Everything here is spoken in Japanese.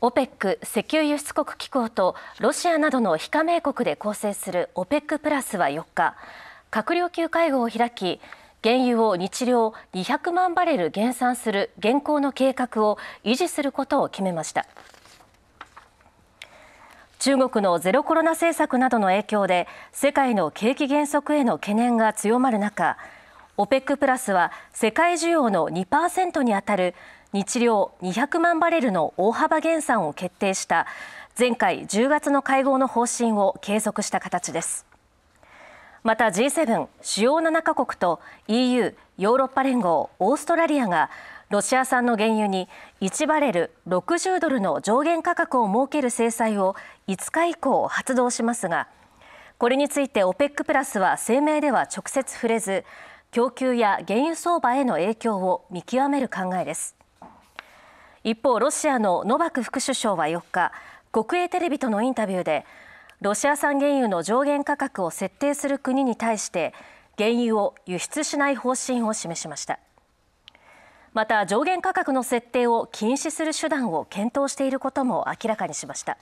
OPEC= 石油輸出国機構とロシアなどの非加盟国で構成する OPEC プラスは4日閣僚級会合を開き原油を日量200万バレル減産する現行の計画を維持することを決めました中国のゼロコロナ政策などの影響で世界の景気減速への懸念が強まる中 OPEC プラスは世界需要の2%にあたる日量200万バレルの大幅減産を決定した前回10月の会合の方針を継続した形ですまた G7 主要7カ国と EU ヨーロッパ連合オーストラリアがロシア産の原油に1バレル60ドルの上限価格を設ける制裁を5日以降発動しますがこれについて OPEC プラスは声明では直接触れず供給や原油相場への影響を見極める考えです一方ロシアのノバク副首相は4日国営テレビとのインタビューでロシア産原油の上限価格を設定する国に対して原油を輸出しない方針を示しましたまた上限価格の設定を禁止する手段を検討していることも明らかにしました